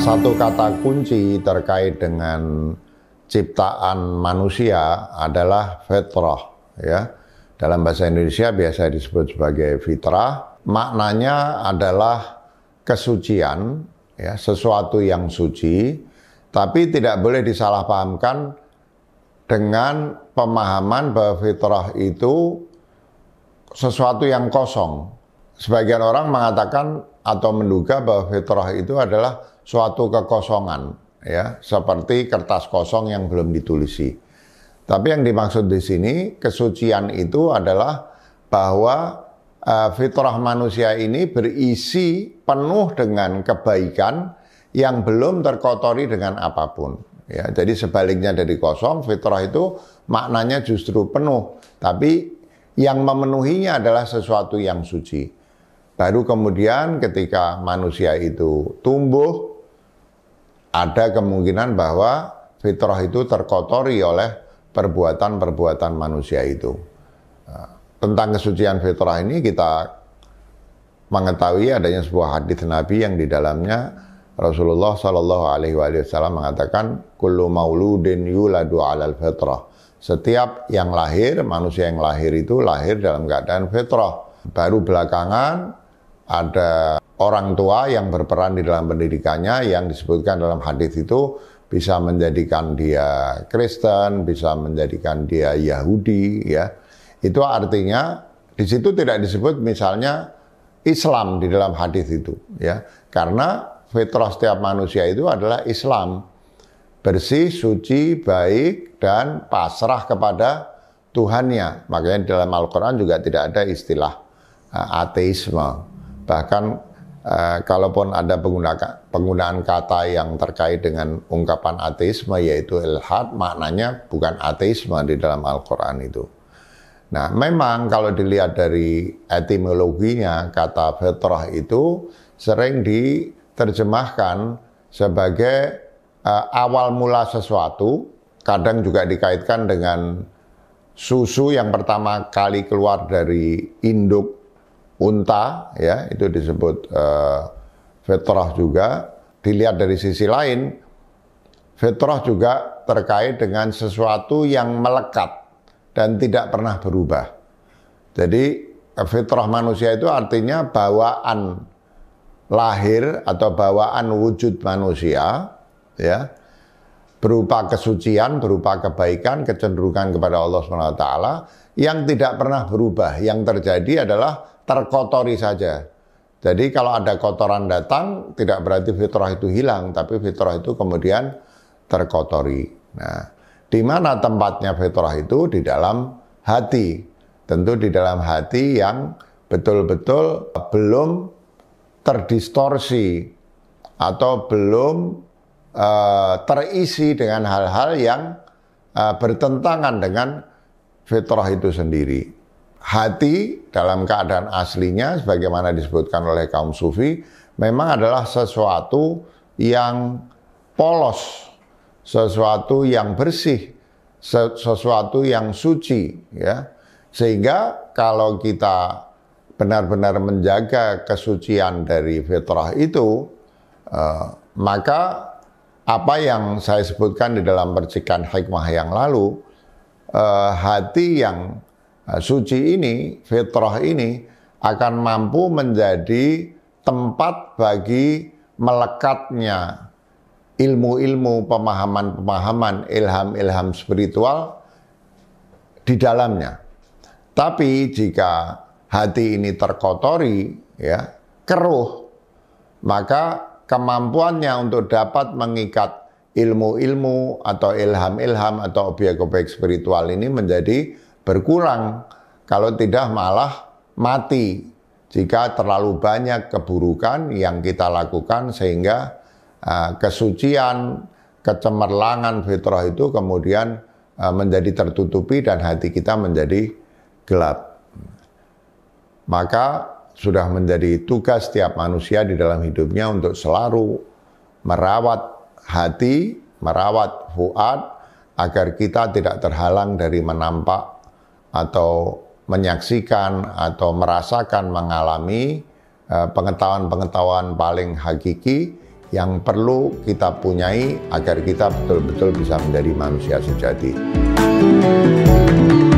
satu kata kunci terkait dengan ciptaan manusia adalah fitrah ya. Dalam bahasa Indonesia biasa disebut sebagai fitrah, maknanya adalah kesucian ya sesuatu yang suci, tapi tidak boleh disalahpahamkan dengan pemahaman bahwa fitrah itu sesuatu yang kosong. Sebagian orang mengatakan atau menduga bahwa fitrah itu adalah suatu kekosongan, ya, seperti kertas kosong yang belum ditulisi. Tapi yang dimaksud di sini kesucian itu adalah bahwa Eh, fitrah manusia ini berisi penuh dengan kebaikan yang belum terkotori dengan apapun. Ya, jadi sebaliknya dari kosong, fitrah itu maknanya justru penuh, tapi yang memenuhinya adalah sesuatu yang suci. Baru kemudian ketika manusia itu tumbuh, ada kemungkinan bahwa fitrah itu terkotori oleh perbuatan-perbuatan manusia itu. Eh, tentang kesucian fitrah ini kita mengetahui adanya sebuah hadis Nabi yang di dalamnya Rasulullah Shallallahu Alaihi Wasallam mengatakan kullu mauludin yuladu alal fitrah. Setiap yang lahir, manusia yang lahir itu lahir dalam keadaan fitrah. Baru belakangan ada orang tua yang berperan di dalam pendidikannya yang disebutkan dalam hadis itu bisa menjadikan dia Kristen, bisa menjadikan dia Yahudi ya. Itu artinya di situ tidak disebut misalnya Islam di dalam hadis itu ya. Karena fitrah setiap manusia itu adalah Islam. Bersih, suci, baik dan pasrah kepada Tuhannya. Makanya dalam Al-Qur'an juga tidak ada istilah uh, ateisme. Bahkan Uh, kalaupun ada penggunaan, penggunaan kata yang terkait dengan ungkapan ateisme yaitu ilhad maknanya bukan ateisme di dalam Al-Qur'an itu. Nah, memang kalau dilihat dari etimologinya, kata fitrah itu sering diterjemahkan sebagai uh, awal mula sesuatu, kadang juga dikaitkan dengan susu yang pertama kali keluar dari induk unta, ya, itu disebut uh, fitrah juga. Dilihat dari sisi lain, fitrah juga terkait dengan sesuatu yang melekat dan tidak pernah berubah. Jadi fitrah manusia itu artinya bawaan lahir atau bawaan wujud manusia ya berupa kesucian, berupa kebaikan, kecenderungan kepada Allah Subhanahu Wa Taala, yang tidak pernah berubah. Yang terjadi adalah terkotori saja. Jadi kalau ada kotoran datang, tidak berarti fitrah itu hilang, tapi fitrah itu kemudian terkotori. Nah, di mana tempatnya fitrah itu? Di dalam hati. Tentu di dalam hati yang betul-betul belum terdistorsi atau belum uh, terisi dengan hal-hal yang uh, bertentangan dengan fitrah itu sendiri. Hati dalam keadaan aslinya sebagaimana disebutkan oleh kaum sufi memang adalah sesuatu yang polos sesuatu yang bersih, sesuatu yang suci ya. Sehingga kalau kita benar-benar menjaga kesucian dari fitrah itu, eh, maka apa yang saya sebutkan di dalam percikan hikmah yang lalu, eh, hati yang eh, suci ini, fitrah ini akan mampu menjadi tempat bagi melekatnya ilmu-ilmu, pemahaman-pemahaman, ilham-ilham spiritual di dalamnya. Tapi jika hati ini terkotori, ya, keruh, maka kemampuannya untuk dapat mengikat ilmu-ilmu atau ilham-ilham atau objek-objek spiritual ini menjadi berkurang. Kalau tidak malah mati jika terlalu banyak keburukan yang kita lakukan sehingga Ah, kesucian, kecemerlangan fitrah itu kemudian ah, menjadi tertutupi dan hati kita menjadi gelap. Maka sudah menjadi tugas setiap manusia di dalam hidupnya untuk selalu merawat hati, merawat fuad agar kita tidak terhalang dari menampak atau menyaksikan atau merasakan mengalami ah, pengetahuan-pengetahuan paling hakiki yang perlu kita punyai agar kita betul-betul bisa menjadi manusia sejati.